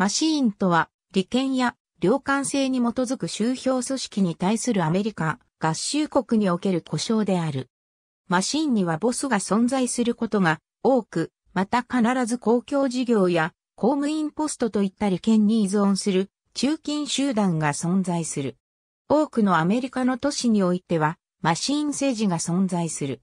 マシーンとは、利権や領感性に基づく周票組織に対するアメリカ合衆国における故障である。マシーンにはボスが存在することが多く、また必ず公共事業や公務員ポストといった利権に依存する中近集団が存在する。多くのアメリカの都市においてはマシーン政治が存在する。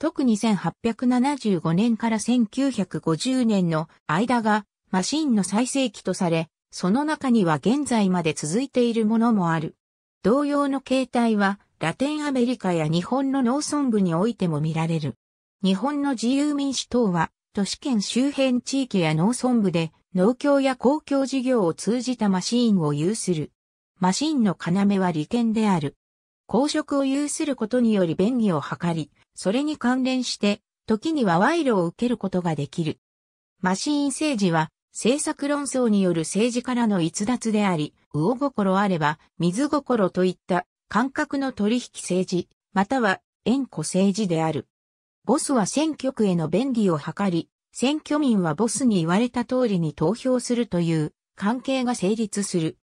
特に1875年から1950年の間がマシンの最盛期とされ、その中には現在まで続いているものもある。同様の形態は、ラテンアメリカや日本の農村部においても見られる。日本の自由民主党は、都市圏周辺地域や農村部で、農協や公共事業を通じたマシーンを有する。マシーンの要は利権である。公職を有することにより便宜を図り、それに関連して、時には賄賂を受けることができる。マシーン政治は、政策論争による政治からの逸脱であり、魚心あれば、水心といった感覚の取引政治、または縁故政治である。ボスは選挙区への便利を図り、選挙民はボスに言われた通りに投票するという関係が成立する。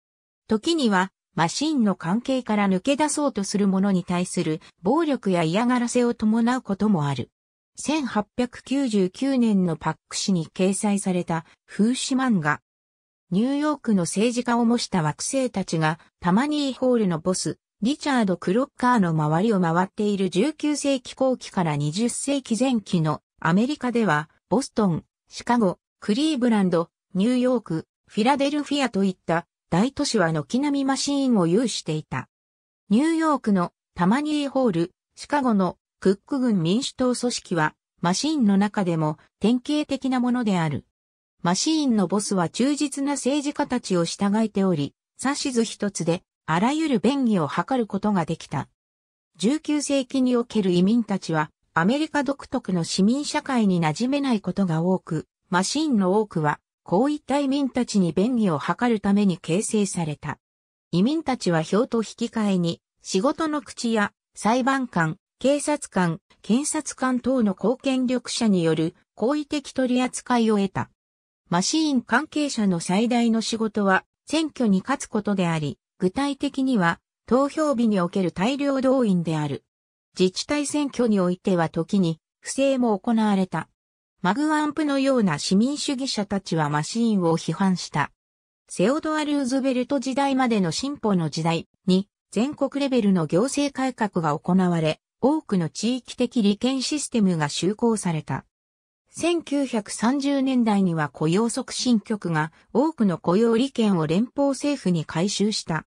時には、マシンの関係から抜け出そうとする者に対する暴力や嫌がらせを伴うこともある。1899年のパック誌に掲載された風刺漫画。ニューヨークの政治家を模した惑星たちがタマニーホールのボス、リチャード・クロッカーの周りを回っている19世紀後期から20世紀前期のアメリカではボストン、シカゴ、クリーブランド、ニューヨーク、フィラデルフィアといった大都市は軒並みマシーンを有していた。ニューヨークのタマニーホール、シカゴのクック軍民主党組織は、マシーンの中でも典型的なものである。マシーンのボスは忠実な政治家たちを従えており、指図一つで、あらゆる便宜を図ることができた。19世紀における移民たちは、アメリカ独特の市民社会に馴染めないことが多く、マシーンの多くは、こういった移民たちに便宜を図るために形成された。移民たちは票と引き換えに、仕事の口や裁判官、警察官、検察官等の貢献力者による好意的取り扱いを得た。マシーン関係者の最大の仕事は選挙に勝つことであり、具体的には投票日における大量動員である。自治体選挙においては時に不正も行われた。マグアンプのような市民主義者たちはマシーンを批判した。セオドア・ルーズベルト時代までの進歩の時代に全国レベルの行政改革が行われ、多くの地域的利権システムが就航された。1930年代には雇用促進局が多くの雇用利権を連邦政府に回収した。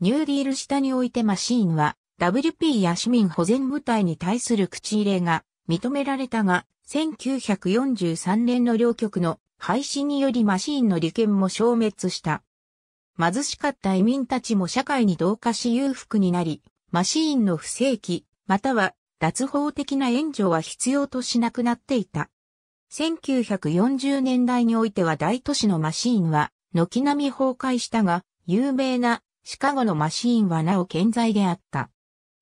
ニューディール下においてマシーンは WP や市民保全部隊に対する口入れが認められたが、1943年の両局の廃止によりマシーンの利権も消滅した。貧しかった移民たちも社会に同化し裕福になり、マシーンの不正規、または脱法的な援助は必要としなくなっていた。1940年代においては大都市のマシーンは軒並み崩壊したが、有名なシカゴのマシーンはなお健在であった。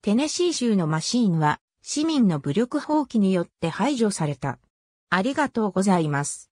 テネシー州のマシーンは市民の武力放棄によって排除された。ありがとうございます。